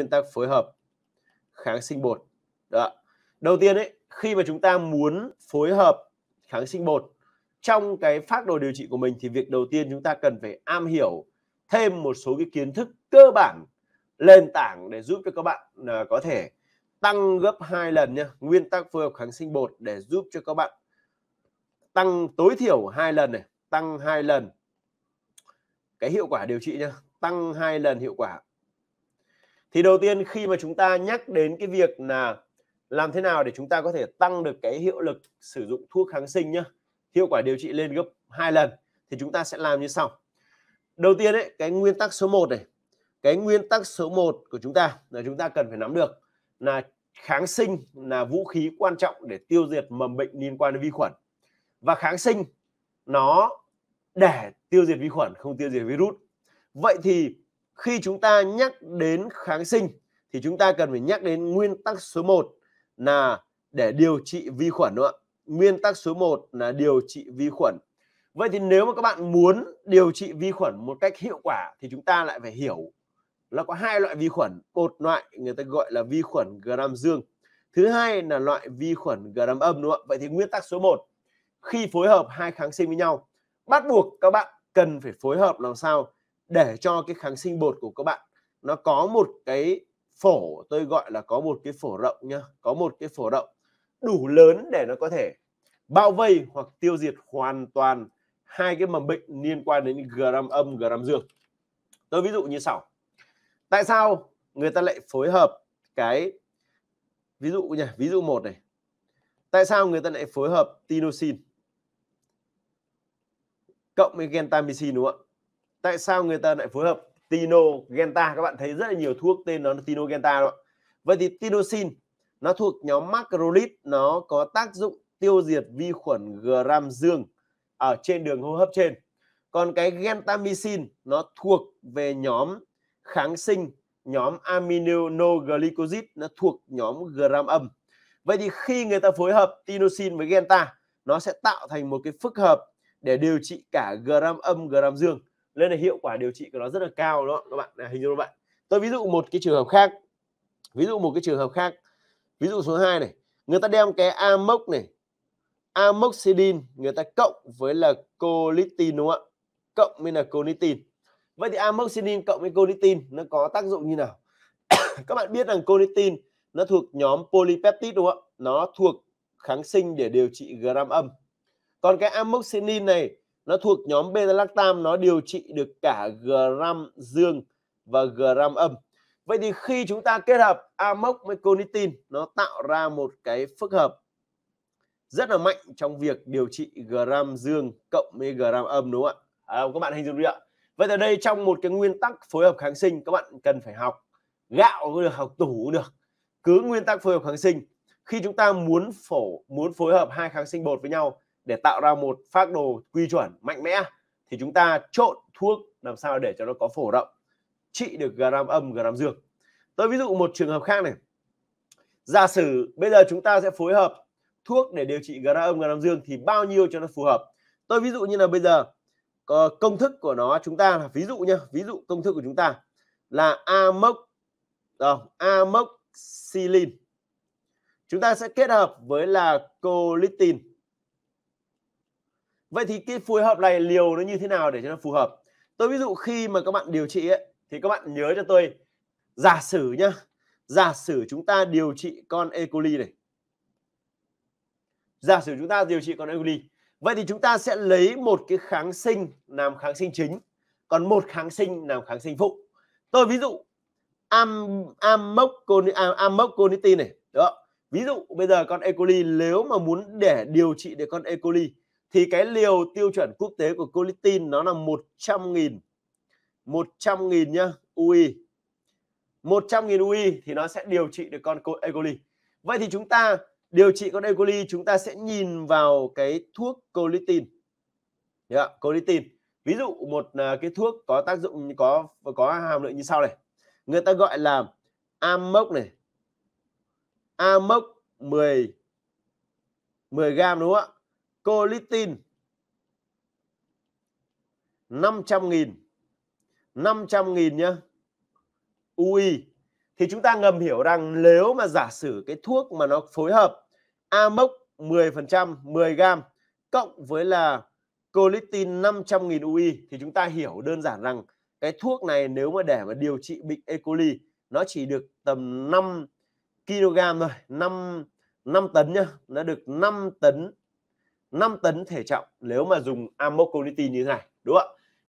nguyên tắc phối hợp kháng sinh bột Đó. đầu tiên ấy khi mà chúng ta muốn phối hợp kháng sinh bột trong cái phác đồ điều trị của mình thì việc đầu tiên chúng ta cần phải am hiểu thêm một số cái kiến thức cơ bản nền tảng để giúp cho các bạn à, có thể tăng gấp hai lần nhé. nguyên tắc phối hợp kháng sinh bột để giúp cho các bạn tăng tối thiểu hai lần này tăng hai lần cái hiệu quả điều trị nhé, tăng hai lần hiệu quả thì đầu tiên khi mà chúng ta nhắc đến cái việc là làm thế nào để chúng ta có thể tăng được cái hiệu lực sử dụng thuốc kháng sinh nhá hiệu quả điều trị lên gấp hai lần thì chúng ta sẽ làm như sau đầu tiên ấy cái nguyên tắc số 1 này cái nguyên tắc số 1 của chúng ta là chúng ta cần phải nắm được là kháng sinh là vũ khí quan trọng để tiêu diệt mầm bệnh liên quan đến vi khuẩn và kháng sinh nó để tiêu diệt vi khuẩn không tiêu diệt virus vậy thì khi chúng ta nhắc đến kháng sinh thì chúng ta cần phải nhắc đến nguyên tắc số 1 là để điều trị vi khuẩn đúng không ạ? Nguyên tắc số 1 là điều trị vi khuẩn. Vậy thì nếu mà các bạn muốn điều trị vi khuẩn một cách hiệu quả thì chúng ta lại phải hiểu là có hai loại vi khuẩn. Một loại người ta gọi là vi khuẩn gram dương. Thứ hai là loại vi khuẩn gram âm đúng không ạ? Vậy thì nguyên tắc số 1 khi phối hợp hai kháng sinh với nhau bắt buộc các bạn cần phải phối hợp làm sao để cho cái kháng sinh bột của các bạn nó có một cái phổ tôi gọi là có một cái phổ rộng nhá có một cái phổ rộng đủ lớn để nó có thể bao vây hoặc tiêu diệt hoàn toàn hai cái mầm bệnh liên quan đến gram âm gram dương tôi ví dụ như sau tại sao người ta lại phối hợp cái ví dụ nhỉ ví dụ một này tại sao người ta lại phối hợp tinosin cộng với gentamicin đúng không ạ tại sao người ta lại phối hợp Tino Genta các bạn thấy rất là nhiều thuốc tên nó là Tino Genta đó vậy thì Tinosin nó thuộc nhóm macrolide nó có tác dụng tiêu diệt vi khuẩn gram dương ở trên đường hô hấp trên còn cái gentamicin nó thuộc về nhóm kháng sinh nhóm aminoglycosid nó thuộc nhóm gram âm vậy thì khi người ta phối hợp tinosin với genta nó sẽ tạo thành một cái phức hợp để điều trị cả gram âm gram dương nên là hiệu quả điều trị của nó rất là cao đó các bạn hình dung các bạn tôi ví dụ một cái trường hợp khác ví dụ một cái trường hợp khác ví dụ số 2 này người ta đem cái amox này amoxidin người ta cộng với là colitin đúng không ạ cộng với là colitin vậy thì amoxidin cộng với colitin nó có tác dụng như nào các bạn biết rằng colitin nó thuộc nhóm polypeptide đúng không ạ nó thuộc kháng sinh để điều trị gram âm còn cái amoxicillin này nó thuộc nhóm beta lactam nó điều trị được cả gram dương và gram âm vậy thì khi chúng ta kết hợp amox với conitin nó tạo ra một cái phức hợp rất là mạnh trong việc điều trị gram dương cộng với gram âm đúng không ạ à, các bạn hình dung được ạ vậy ở đây trong một cái nguyên tắc phối hợp kháng sinh các bạn cần phải học gạo được học tủ được cứ nguyên tắc phối hợp kháng sinh khi chúng ta muốn phổ muốn phối hợp hai kháng sinh bột với nhau để tạo ra một phác đồ quy chuẩn mạnh mẽ thì chúng ta trộn thuốc làm sao để cho nó có phổ rộng trị được gram âm gram dương tôi ví dụ một trường hợp khác này giả sử bây giờ chúng ta sẽ phối hợp thuốc để điều trị gram âm gram dương thì bao nhiêu cho nó phù hợp tôi ví dụ như là bây giờ công thức của nó chúng ta là ví dụ nha, ví dụ công thức của chúng ta là amox amoxicillin chúng ta sẽ kết hợp với là colitin vậy thì cái phối hợp này liều nó như thế nào để cho nó phù hợp tôi ví dụ khi mà các bạn điều trị ấy, thì các bạn nhớ cho tôi giả sử nhá giả sử chúng ta điều trị con E. coli này giả sử chúng ta điều trị con E. coli vậy thì chúng ta sẽ lấy một cái kháng sinh làm kháng sinh chính còn một kháng sinh làm kháng sinh phụ tôi ví dụ am à, amoconitin này đó ví dụ bây giờ con E. coli nếu mà muốn để điều trị để con E. coli thì cái liều tiêu chuẩn quốc tế của colitin nó là 100.000 100.000 nhá UI 100.000 UI thì nó sẽ điều trị được con E. coli vậy thì chúng ta điều trị con E. coli chúng ta sẽ nhìn vào cái thuốc colistin yeah, dạ, colitin ví dụ một à, cái thuốc có tác dụng có có hàm lượng như sau này người ta gọi là amoc này amoc 10 10 gram đúng không ạ Colitin 500.000 500.000 nhá UI thì chúng ta ngầm hiểu rằng nếu mà giả sử cái thuốc mà nó phối hợp Amox 10% 10 g cộng với là Colitin 500.000 UI thì chúng ta hiểu đơn giản rằng cái thuốc này nếu mà để mà điều trị bệnh E. coli nó chỉ được tầm 5 kg thôi, 5 5 tấn nhá, nó được 5 tấn năm tấn thể trọng nếu mà dùng amoconitin như thế này đúng không ạ